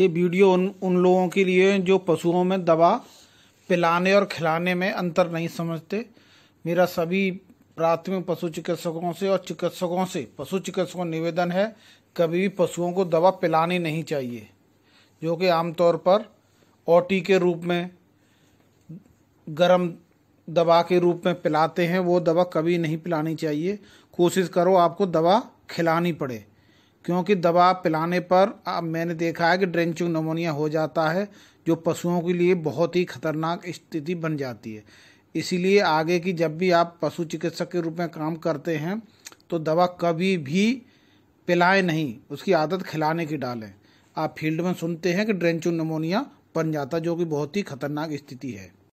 ये वीडियो उन उन लोगों के लिए जो पशुओं में दवा पिलाने और खिलाने में अंतर नहीं समझते मेरा सभी प्राथमिक पशु चिकित्सकों से और चिकित्सकों से पशु चिकित्सकों निवेदन है कभी भी पशुओं को दवा पिलानी नहीं चाहिए जो कि आमतौर पर ओटी के रूप में गर्म दवा के रूप में पिलाते हैं वो दवा कभी नहीं पिलानी चाहिए कोशिश करो आपको दवा खिलानी पड़े क्योंकि दवा पिलाने पर अब मैंने देखा है कि ड्रेंचिंग नमोनिया हो जाता है जो पशुओं के लिए बहुत ही खतरनाक स्थिति बन जाती है इसीलिए आगे की जब भी आप पशु चिकित्सक के रूप में काम करते हैं तो दवा कभी भी पिलाएं नहीं उसकी आदत खिलाने की डालें आप फील्ड में सुनते हैं कि ड्रेंचिंग नमोनिया बन जाता जो कि बहुत ही खतरनाक स्थिति है